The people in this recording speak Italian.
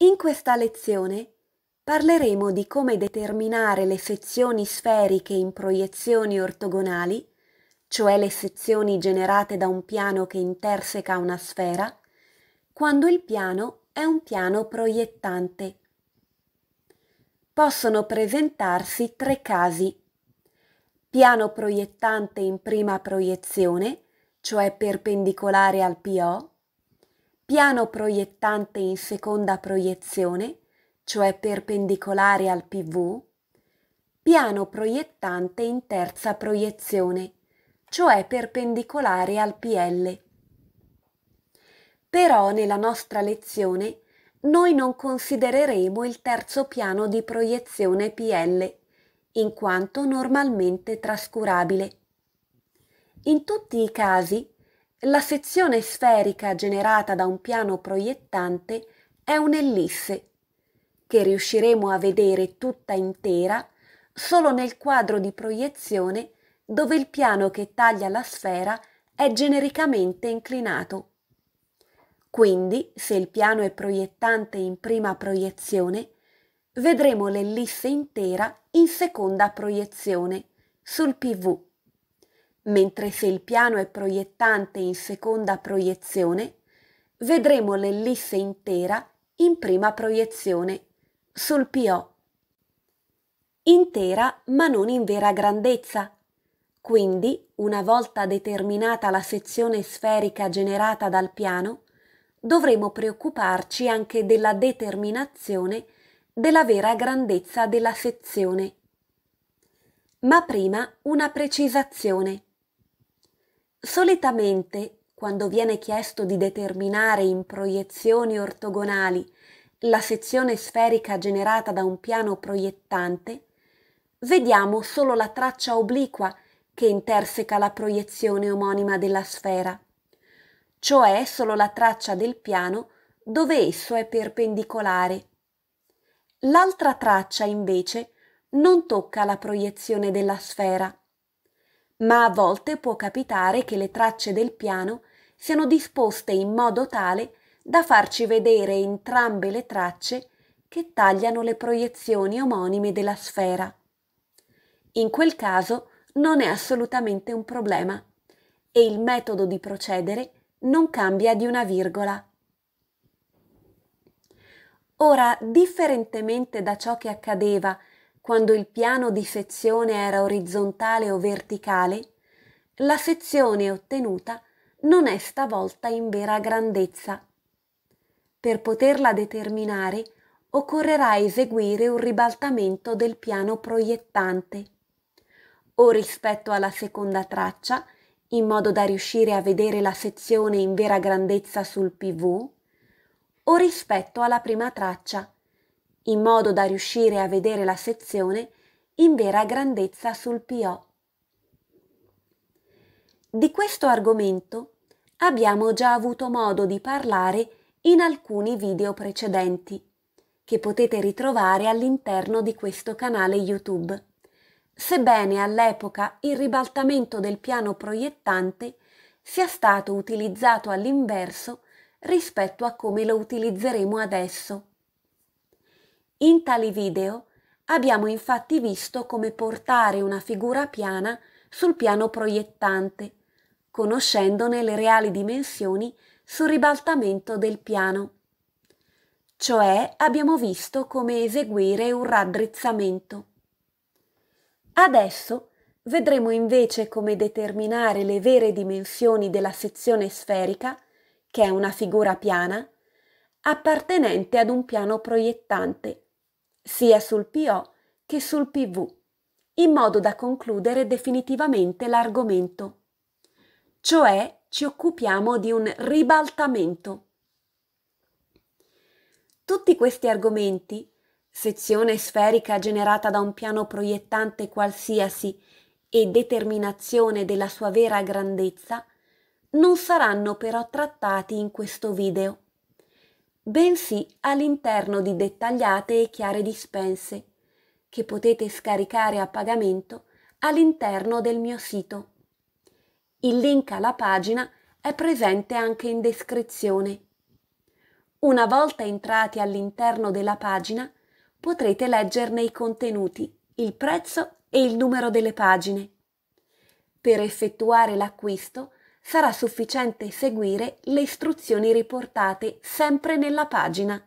In questa lezione parleremo di come determinare le sezioni sferiche in proiezioni ortogonali, cioè le sezioni generate da un piano che interseca una sfera, quando il piano è un piano proiettante. Possono presentarsi tre casi. Piano proiettante in prima proiezione, cioè perpendicolare al PO, piano proiettante in seconda proiezione, cioè perpendicolare al PV, piano proiettante in terza proiezione, cioè perpendicolare al PL. Però nella nostra lezione noi non considereremo il terzo piano di proiezione PL, in quanto normalmente trascurabile. In tutti i casi la sezione sferica generata da un piano proiettante è un'ellisse, che riusciremo a vedere tutta intera solo nel quadro di proiezione dove il piano che taglia la sfera è genericamente inclinato. Quindi, se il piano è proiettante in prima proiezione, vedremo l'ellisse intera in seconda proiezione sul PV mentre se il piano è proiettante in seconda proiezione, vedremo l'ellisse intera in prima proiezione, sul PO. Intera ma non in vera grandezza. Quindi, una volta determinata la sezione sferica generata dal piano, dovremo preoccuparci anche della determinazione della vera grandezza della sezione. Ma prima una precisazione. Solitamente, quando viene chiesto di determinare in proiezioni ortogonali la sezione sferica generata da un piano proiettante, vediamo solo la traccia obliqua che interseca la proiezione omonima della sfera, cioè solo la traccia del piano dove esso è perpendicolare. L'altra traccia invece non tocca la proiezione della sfera ma a volte può capitare che le tracce del piano siano disposte in modo tale da farci vedere entrambe le tracce che tagliano le proiezioni omonime della sfera. In quel caso non è assolutamente un problema e il metodo di procedere non cambia di una virgola. Ora, differentemente da ciò che accadeva quando il piano di sezione era orizzontale o verticale, la sezione ottenuta non è stavolta in vera grandezza. Per poterla determinare occorrerà eseguire un ribaltamento del piano proiettante o rispetto alla seconda traccia, in modo da riuscire a vedere la sezione in vera grandezza sul PV, o rispetto alla prima traccia, in modo da riuscire a vedere la sezione in vera grandezza sul PO. Di questo argomento abbiamo già avuto modo di parlare in alcuni video precedenti, che potete ritrovare all'interno di questo canale YouTube, sebbene all'epoca il ribaltamento del piano proiettante sia stato utilizzato all'inverso rispetto a come lo utilizzeremo adesso in tali video abbiamo infatti visto come portare una figura piana sul piano proiettante, conoscendone le reali dimensioni sul ribaltamento del piano. Cioè abbiamo visto come eseguire un raddrizzamento. Adesso vedremo invece come determinare le vere dimensioni della sezione sferica, che è una figura piana, appartenente ad un piano proiettante sia sul PO che sul PV, in modo da concludere definitivamente l'argomento. Cioè ci occupiamo di un ribaltamento. Tutti questi argomenti, sezione sferica generata da un piano proiettante qualsiasi e determinazione della sua vera grandezza, non saranno però trattati in questo video bensì all'interno di dettagliate e chiare dispense che potete scaricare a pagamento all'interno del mio sito. Il link alla pagina è presente anche in descrizione. Una volta entrati all'interno della pagina potrete leggerne i contenuti, il prezzo e il numero delle pagine. Per effettuare l'acquisto sarà sufficiente seguire le istruzioni riportate sempre nella pagina